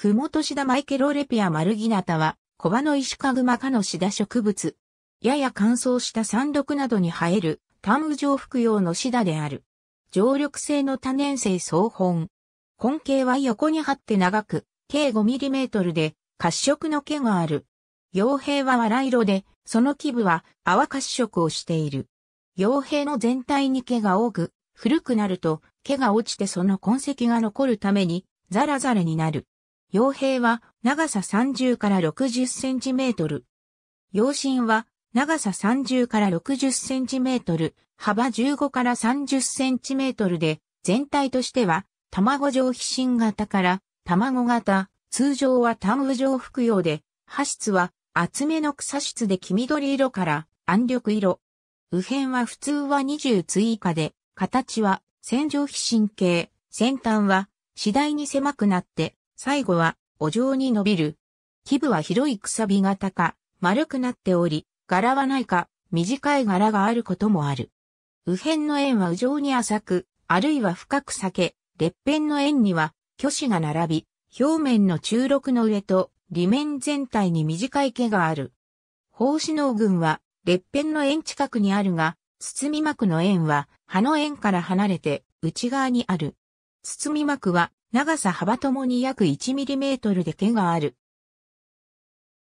ふもとシダマイケロレピアマルギナタは、コバの石シカグマのシダ植物。やや乾燥した山麓などに生える、単雨上服用のシダである。常緑性の多年生草本。根茎は横に張って長く、計5トルで、褐色の毛がある。傭兵は藁色で、その基部は泡褐色をしている。傭兵の全体に毛が多く、古くなると毛が落ちてその痕跡が残るために、ザラザラになる。傭兵は長さ30から60センチメートル。傭身は長さ30から60センチメートル、幅15から30センチメートルで、全体としては卵状皮疹型から卵型、通常は単羽状服用で、破質は厚めの草質で黄緑色から暗緑色。右辺は普通は20つ以下で、形は線状皮疹系、先端は次第に狭くなって最後は、お嬢に伸びる。基部は広いくさび型か、丸くなっており、柄はないか、短い柄があることもある。右辺の円は右上に浅く、あるいは深く裂け、列辺の円には、巨子が並び、表面の中六の上と、裏面全体に短い毛がある。胞子能群は、列辺の円近くにあるが、包み膜の円は、葉の円から離れて、内側にある。包み膜は、長さ幅ともに約1トルで毛がある。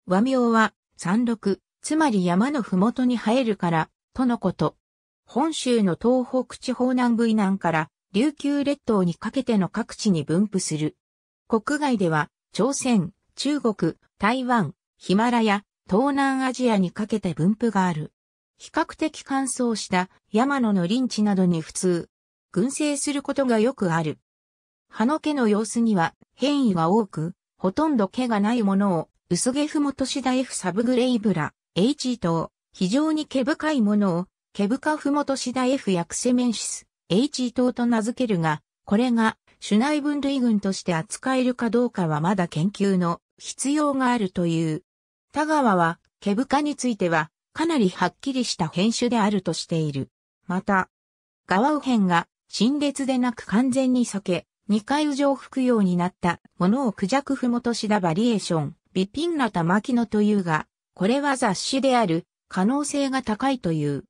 和名は、山麓、つまり山のふもとに生えるから、とのこと。本州の東北地方南部以南から、琉球列島にかけての各地に分布する。国外では、朝鮮、中国、台湾、ヒマラヤ、東南アジアにかけて分布がある。比較的乾燥した山野の林地などに普通、群生することがよくある。葉の毛の様子には変異が多く、ほとんど毛がないものを、薄毛ふもとしだ F サブグレイブラ、H 等、非常に毛深いものを、毛深ふもとしだ F ヤクセメンシス、H 等と名付けるが、これが種内分類群として扱えるかどうかはまだ研究の必要があるという。田川は、毛深については、かなりはっきりした変種であるとしている。また、ガワウヘンが、新列でなく完全に避け、二階上服用になったものをクジャクふもとしだバリエーション、ビピンナタマキノというが、これは雑誌である可能性が高いという。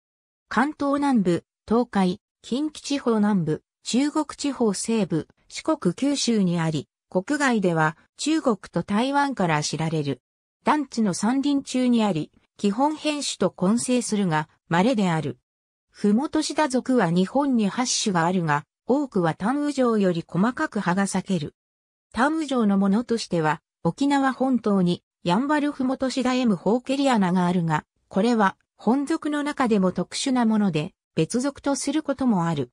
関東南部、東海、近畿地方南部、中国地方西部、四国九州にあり、国外では中国と台湾から知られる。団地の山林中にあり、基本変種と混成するが、稀である。ふもとしだ属は日本に8種があるが、多くは単雨城より細かく葉が裂ける。単雨城のものとしては、沖縄本島にヤンバルフモトシダエムホーケリアナがあるが、これは本属の中でも特殊なもので、別属とすることもある。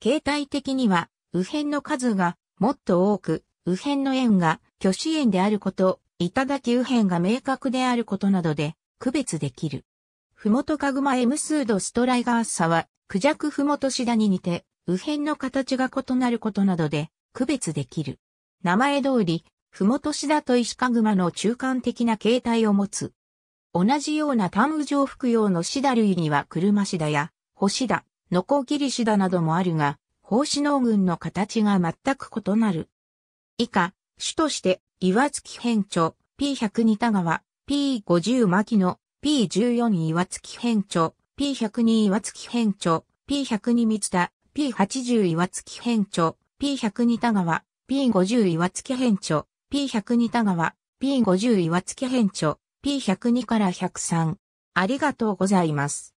形態的には、右辺の数がもっと多く、右辺の円が虚子円であること、頂き右辺が明確であることなどで区別できる。ふもとかぐまエムスードストライガーサは、クジャクふもとシダに似て、右辺の形が異なることなどで区別できる。名前通り、ふもとしだと石かぐまの中間的な形態を持つ。同じような単羽状服用のシダ類には車シダや、星だ、ノコギリシダなどもあるが、胞子農群の形が全く異なる。以下、種として、岩月変長、P102 田川、P50 牧野、P14 岩月変長、P102 岩月変長、P102 三田、P80 岩月変著、P102 田川、P50 岩月変著、P102 田川、P50 岩月変著、P102 から103。ありがとうございます。